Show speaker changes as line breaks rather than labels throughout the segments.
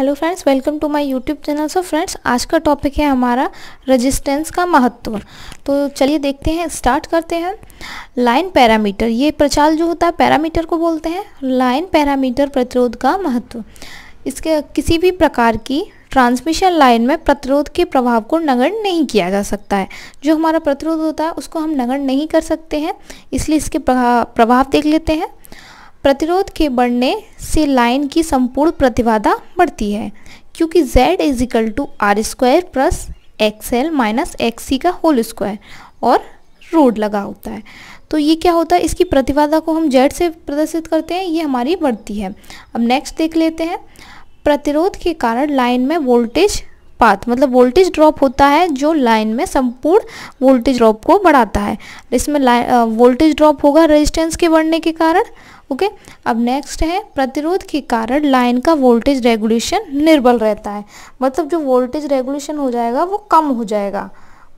Hello friends welcome to my YouTube channel so friends आज का topic है हमारा रेजिस्टेंस का महत्व तो चलिए देखते हैं स्टार्ट करते हैं लाइन पैरामीटर ये प्रचाल जो होता है पैरामीटर को बोलते हैं लाइन पैरामीटर प्रतिरोध का महत्व इसके किसी भी प्रकार की ट्रांसमिशन लाइन में प्रतिरोध के प्रभाव को नगण नहीं किया जा सकता है जो हमारा प्रतिरोध होता है उसको हम नगण नहीं कर सकते हैं इसलिए इसके प्रभाव देख लेते हैं प्रतिरोध के बढ़ने से लाइन की संपूर्ण प्रतिबाधा बढ़ती है क्योंकि Z is equal to R square plus X L minus X C का होल स्क्वायर और रोड लगा होता है तो ये क्या होता है इसकी प्रतिबाधा को हम जेड से प्रदर्शित करते हैं ये हमारी बढ़ती है अब नेक्स्ट देख लेते हैं प्रतिरोध के कारण लाइन में वोल्टेज पाथ मतलब वोल्टेज ड्रॉप होता है जो लाइन में संपूर्ण वोल्टेज ड्रॉप को बढ़ाता है इसमें वोल्टेज ड्रॉप होगा रेजिस्टेंस के बढ़ने के कारण ओके अब नेक्स्ट है प्रतिरोध के कारण लाइन का वोल्टेज रेगुलेशन निर्बल रहता है मतलब जो वोल्टेज रेगुलेशन हो जाएगा वो कम हो जाएगा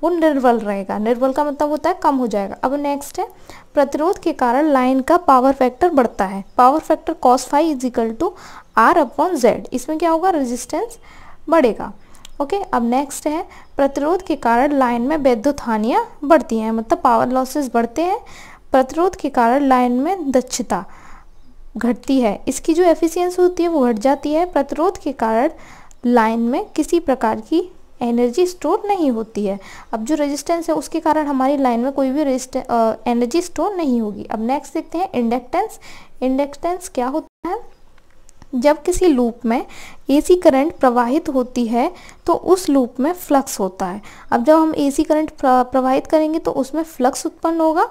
वो निर्बल रहेगा निर्बल का मतलब होता है कम हो जाएगा अब नेक्स्ट है प्रतिरोध के कारण लाइन का पावर फैक्टर बढ़ता है power factor cos phi is equal to R upon Z इसमें क्या होगा रेजिस्टेंस बढ़ेगा ओके okay, अब नेक्स्ट है प्रतिरोध के कारण लाइन में वैद्युत हानियाँ बढ़ती हैं मतलब पावर लॉसेस बढ़ते हैं प्रतिरोध के कारण लाइन में दक्षता घटती है इसकी जो एफिशिएंसी होती है वो घट जाती है प्रतिरोध के कारण लाइन में किसी प्रकार की एनर्जी स्टोर नहीं होती है अब जो रेजिस्टेंस है उसके कारण हमारी लाइन में कोई भी एनर्जी स्टोर नहीं होगी अब नेक्स्ट देखते हैं इंडक्टेंस इंडक्टेंस क्या होता है जब किसी लूप में एसी करंट प्रवाहित होती है तो उस लूप में फ्लक्स होता है अब जब हम एसी करंट प्रवाहित करेंगे तो उसमें फ्लक्स उत्पन्न होगा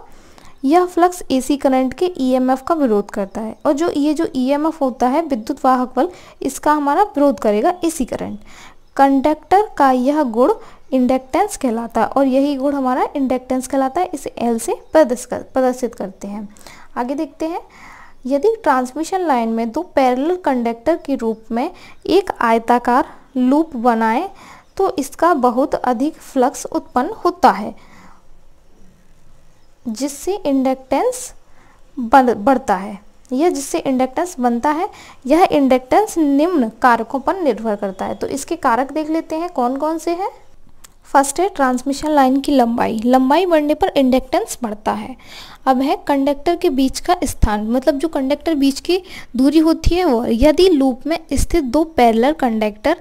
यह फ्लक्स एसी करंट के ईएमएफ e का विरोध करता है और जो ये जो ईएमएफ e होता है विद्युत वाहक बल इसका हमारा विरोध करेगा एसी करंट कंडक्टर का यह गुण इंडक्टेंस कहलाता है और यही गुण हमारा इंडक्टेंस कहलाता है इसे एल से प्रदर्शित करते हैं आगे देखते हैं यदि ट्रांसमिशन लाइन में दो पैरेलल कंडक्टर के रूप में एक आयताकार लूप बनाए तो इसका बहुत अधिक फ्लक्स उत्पन्न होता है जिससे इंडक्टेंस बढ़ता है यह जिससे इंडक्टेंस बनता है यह इंडक्टेंस निम्न कारकों पर निर्भर करता है तो इसके कारक देख लेते हैं कौन कौन से हैं फर्स्ट है ट्रांसमिशन लाइन की लंबाई लंबाई बढ़ने पर इंडक्टेंस बढ़ता है अब है कंडक्टर के बीच का स्थान मतलब जो कंडक्टर बीच की दूरी होती है वो यदि लूप में स्थित दो पैरलर कंडक्टर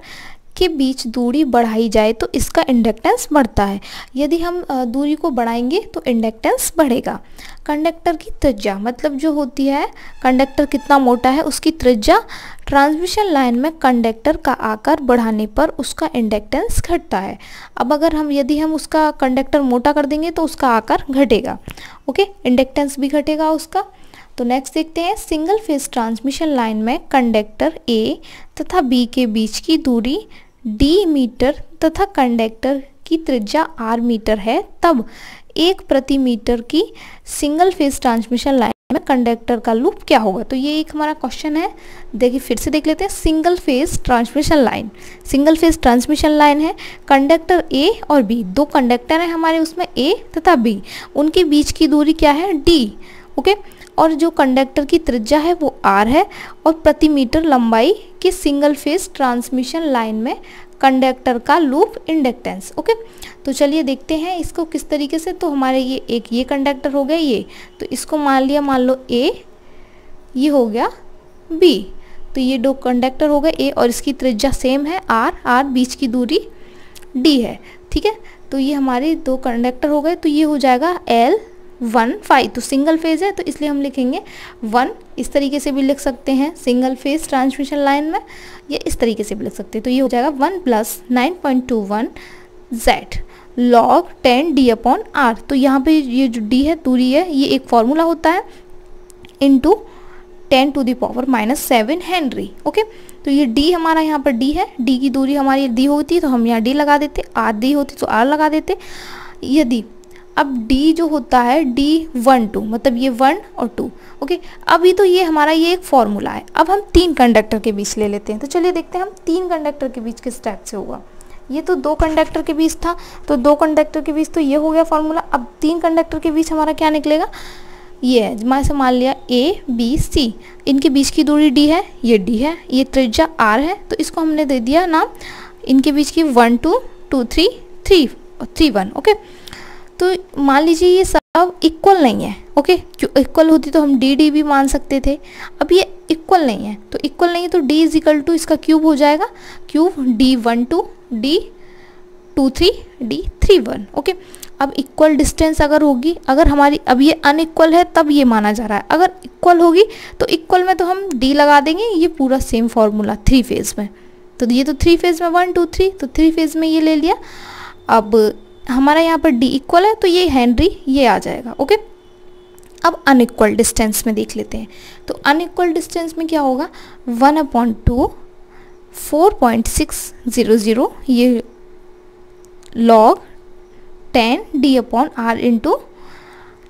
के बीच दूरी बढ़ाई जाए तो इसका इंडक्टेंस बढ़ता है यदि हम दूरी को बढ़ाएंगे तो इंडक्टेंस बढ़ेगा कंडक्टर की त्रिज्या मतलब जो होती है कंडक्टर कितना मोटा है उसकी त्रिज्या ट्रांसमिशन लाइन में कंडक्टर का आकार बढ़ाने पर उसका इंडक्टेंस घटता है अब अगर हम यदि हम उसका कंडक्टर मोटा कर देंगे तो उसका आकार घटेगा ओके इंडक्टेंस भी घटेगा उसका तो नेक्स्ट देखते हैं सिंगल फेज ट्रांसमिशन लाइन में कंडक्टर ए तथा बी के बीच की दूरी डी मीटर तथा कंडक्टर की त्रिज्या आर मीटर है तब एक प्रति मीटर की सिंगल फेज ट्रांसमिशन लाइन में कंडक्टर का लूप क्या होगा तो ये एक हमारा क्वेश्चन है देखिए फिर से देख लेते हैं single phase transmission line single phase transmission line है कंडक्टर ए और बी दो कंडक्टर हैं हमारे उसमें ए तथा बी उनके बीच की दूरी क्या है डी ओके okay? और जो कंडक्टर की त्रिज्या है वो आर है और प्रति मीटर लंबाई के सिंगल फेज ट्रांसमिशन लाइन में कंडक्टर का लूप इंडक्टेंस ओके तो चलिए देखते हैं इसको किस तरीके से तो हमारे ये एक ये कंडक्टर हो गया ये तो इसको मान लिया मान लो ए ये हो गया बी तो ये दो कंडक्टर हो गए ए और इसकी त्रिज्या सेम है आर आर बीच की दूरी डी है ठीक है तो ये हमारे दो कंडक्टर हो गए तो ये हो जाएगा एल वन फाइव तो सिंगल फेज है तो इसलिए हम लिखेंगे वन इस तरीके से भी लिख सकते हैं सिंगल फेज ट्रांसमिशन लाइन में या इस तरीके से भी लिख सकते हैं तो ये हो जाएगा one plus nine point two one Z log ten D upon R तो यहाँ पे ये जो डी है दूरी है ये एक फॉर्मूला होता है into ten to the power minus seven henry okay तो ये डी हमारा यहाँ पर डी है डी की दूरी हमारी डी होती तो हम यहाँ डी लगा देते आर डी होती तो आर लगा देते यदि अब डी जो होता है डी वन टू मतलब ये वन और टू ओके अभी तो ये हमारा ये एक फॉर्मूला है अब हम तीन कंडक्टर के बीच ले लेते हैं तो चलिए देखते हैं हम तीन कंडक्टर के बीच किस टाइप से होगा ये तो दो कंडक्टर के बीच था तो दो कंडक्टर के बीच तो ये हो गया फॉर्मूला अब तीन कंडक्टर के बीच हमारा क्या निकलेगा ये है मैं से मान लिया ए बी सी इनके बीच की दूरी डी है ये डी है ये त्रिज्या आर है तो इसको हमने दे दिया नाम इनके बीच की one two two three three three one okay तो मान लीजिए ये सब इक्वल नहीं है ओके जो इक्वल होती तो हम डी डी भी मान सकते थे अब ये इक्वल नहीं है तो इक्वल नहीं है तो डी इज इक्वल टू इसका क्यूब हो जाएगा cube D one two D two three D three one okay अब इक्वल डिस्टेंस अगर होगी अगर हमारी अब ये अनइक्वल है तब ये माना जा रहा है अगर इक्वल होगी तो इक्वल में तो हम डी लगा देंगे ये पूरा सेम फॉर्मूला थ्री फेज़ में तो ये तो थ्री फेज़ में वन टू थ्री तो थ्री फेज़ में ये ले लिया अब हमारा यहाँ पर डी इक्वल है तो ये हैंनरी ये आ जाएगा ओके अब अनइक्वल डिस्टेंस में देख लेते हैं तो अनइक्वल डिस्टेंस में क्या होगा one point two four point six zero zero ये log ten D upon R into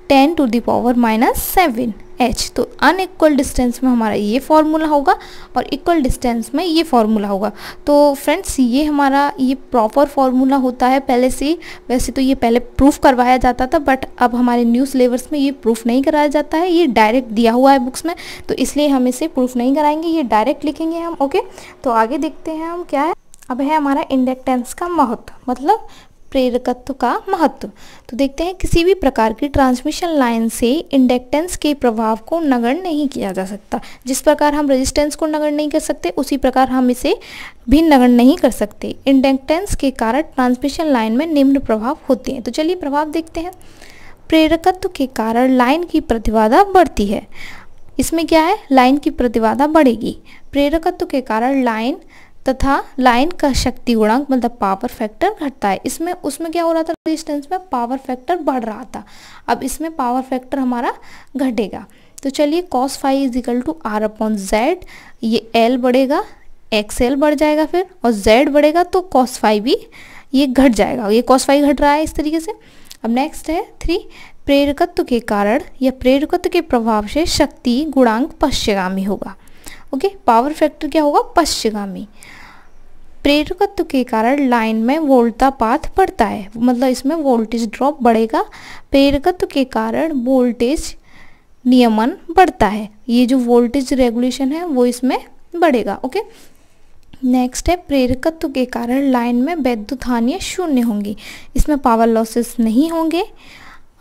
ten to the power minus seven H तो अनइक्वल डिस्टेंस में हमारा ये फार्मूला होगा और इक्वल डिस्टेंस में ये फार्मूला होगा तो फ्रेंड्स ये हमारा ये प्रॉपर फार्मूला होता है पहले से वैसे तो ये पहले प्रूफ करवाया जाता था बट अब हमारे न्यू सिलेबस में ये प्रूफ नहीं कराया जाता है ये डायरेक्ट दिया हुआ है बुक्स में तो इसलिए हम इसे प्रूफ नहीं कराएंगे ये डायरेक्ट लिखेंगे हम ओके तो आगे देखते हैं हम क्या है अब है हमारा इंडक्टेंस का महत्व मतलब प्रेरकत्व का महत्व तो देखते हैं किसी भी प्रकार की ट्रांसमिशन लाइन से इंडक्टेंस के प्रभाव को नगण नहीं किया जा सकता जिस प्रकार हम रेजिस्टेंस को नगण नहीं कर सकते उसी प्रकार हम इसे भी नगण नहीं कर सकते इंडक्टेंस के कारण ट्रांसमिशन लाइन में निम्न प्रभाव होते हैं तो चलिए प्रभाव देखते हैं प्रेरकत्व के कारण लाइन की प्रतिबाधा बढ़ती है इसमें क्या है लाइन की प्रतिबाधा बढ़ेगी प्रेरकत्व के कारण लाइन तथा लाइन का शक्ति गुणांक मतलब पावर फैक्टर घटता है इसमें उसमें क्या हो रहा था रेजिस्टेंस में पावर फैक्टर बढ़ रहा था अब इसमें पावर फैक्टर हमारा घटेगा तो चलिए cos phi is equal to R upon Z ये एल बढ़ेगा एक्स एल बढ़ जाएगा फिर और जेड बढ़ेगा तो कॉस फाइव भी ये घट जाएगा ये कॉस फाइव घट रहा है इस तरीके से अब नेक्स्ट है थ्री प्रेरकत्व के कारण या प्रेरकत्व के प्रभाव से शक्ति गुणांक पश्चगामी होगा ओके पावर फैक्टर क्या होगा पश्चिगामी प्रेरकत्व के कारण लाइन में वोल्टा पाथ बढ़ता है मतलब इसमें वोल्टेज ड्रॉप बढ़ेगा प्रेरकत्व के कारण वोल्टेज नियमन बढ़ता है ये जो वोल्टेज रेगुलेशन है वो इसमें बढ़ेगा ओके नेक्स्ट है प्रेरकत्व के कारण लाइन में वैद्युत हानियाँ शून्य होंगी इसमें पावर लॉसेस नहीं होंगे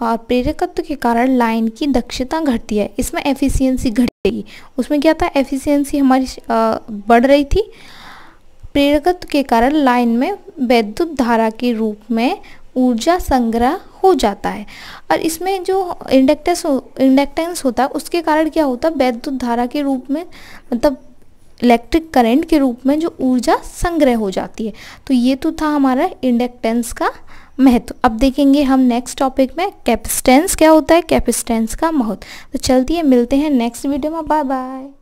और प्रेरकत्व के कारण लाइन की दक्षता घटती है इसमें एफिशिएंसी घटेगी उसमें क्या था एफिशिएंसी हमारी बढ़ रही थी प्रेरकत्व के कारण लाइन में वैद्युत धारा के रूप में ऊर्जा संग्रह हो जाता है और इसमें जो इंडक्टेंस इंडक्टेंस होता है उसके कारण क्या होता है वैद्युत धारा के रूप में मतलब इलेक्ट्रिक करंट के रूप में जो ऊर्जा संग्रह हो जाती है तो ये तो था हमारा इंडक्टेंस का महत्व अब देखेंगे हम नेक्स्ट टॉपिक में कैपेसिटेंस क्या होता है कैपेसिटेंस का महत्व तो चलती है मिलते हैं नेक्स्ट वीडियो में बाय बाय